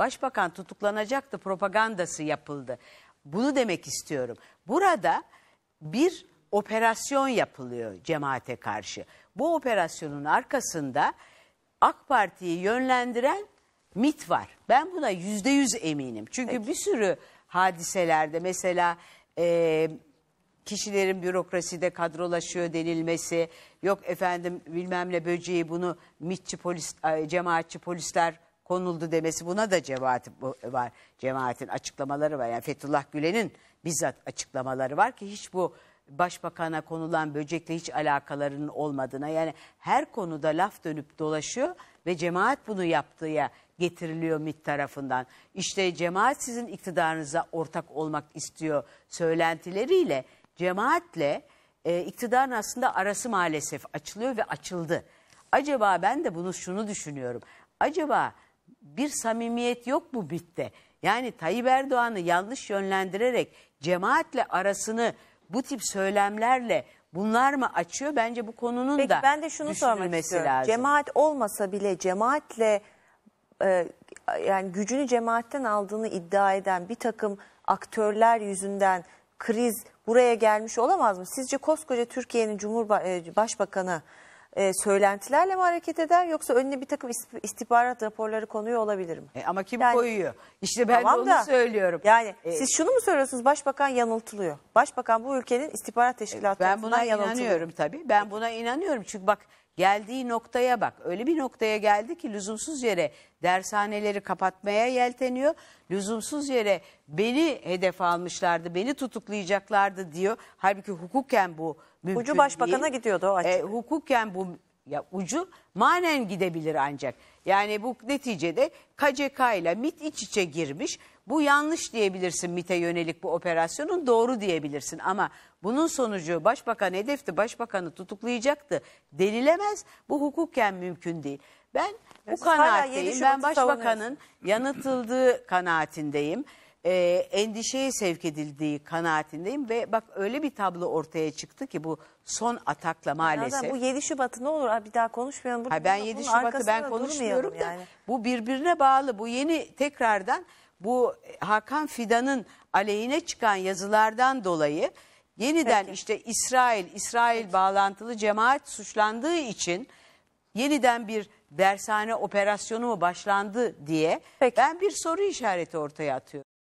başbakan tutuklanacaktı propagandası yapıldı. Bunu demek istiyorum. Burada bir operasyon yapılıyor cemaate karşı. Bu operasyonun arkasında AK Parti'yi yönlendiren MIT var. Ben buna yüzde yüz eminim. Çünkü Peki. bir sürü hadiselerde mesela e, kişilerin bürokraside kadrolaşıyor denilmesi, yok efendim bilmem ne böceği bunu MIT'çi polis, cemaatçi polisler konuldu demesi buna da cemaat var. Cemaatin açıklamaları var. Yani Fethullah Gülen'in bizzat açıklamaları var ki hiç bu başbakana konulan böcekle hiç alakalarının olmadığına yani her konuda laf dönüp dolaşıyor ve cemaat bunu yaptığıya getiriliyor MİT tarafından. İşte cemaat sizin iktidarınıza ortak olmak istiyor söylentileriyle cemaatle e, iktidarın aslında arası maalesef açılıyor ve açıldı. Acaba ben de bunu şunu düşünüyorum. Acaba bir samimiyet yok mu bitte Yani Tayyip Erdoğan'ı yanlış yönlendirerek cemaatle arasını bu tip söylemlerle bunlar mı açıyor? Bence bu konunun Peki, da ben de şunu sormak istiyorum. Lazım. Cemaat olmasa bile cemaatle e, yani gücünü cemaatten aldığını iddia eden bir takım aktörler yüzünden kriz buraya gelmiş olamaz mı? Sizce koskoca Türkiye'nin e, başbakanı e, söylentilerle mi hareket eder yoksa önüne bir takım istihbarat raporları konuyor olabilir mi? E ama kim Yani- koyuyor? İşte ben Tamam de onu da, söylüyorum. Yani E, siz şunu mu söylüyorsunuz? Başbakan yanıltılıyor. Başbakan bu ülkenin istihbarat e, teşkilatı Ben buna inanıyorum tabii. Ben buna inanıyorum. Çünkü bak Geldiği noktaya bak. Öyle bir noktaya geldi ki lüzumsuz yere dershaneleri kapatmaya yelteniyor. Lüzumsuz yere beni hedef almışlardı, beni tutuklayacaklardı diyor. Halbuki hukuken bu mümkün Ucu başbakana değil. gidiyordu o e, açık. E, hukuken bu ya ucu manen gidebilir ancak. Yani bu neticede KCK ile MIT iç içe girmiş. Bu yanlış diyebilirsin MIT'e yönelik bu operasyonun doğru diyebilirsin. Ama bunun sonucu başbakan hedefti, başbakanı tutuklayacaktı denilemez. Bu hukuken mümkün değil. Ben bu kanaatteyim. Ben başbakanın yanıtıldığı kanaatindeyim e, endişeye sevk edildiği kanaatindeyim ve bak öyle bir tablo ortaya çıktı ki bu son atakla maalesef. Ya bu 7 Şubat'ı ne olur bir daha konuşmayalım. Burada, ha, ben 7 Şubat'ı ben konuşmuyorum da yani. bu birbirine bağlı. Bu yeni tekrardan bu Hakan Fidan'ın aleyhine çıkan yazılardan dolayı yeniden Peki. işte İsrail, İsrail Peki. bağlantılı cemaat suçlandığı için yeniden bir dershane operasyonu mu başlandı diye Peki. ben bir soru işareti ortaya atıyorum.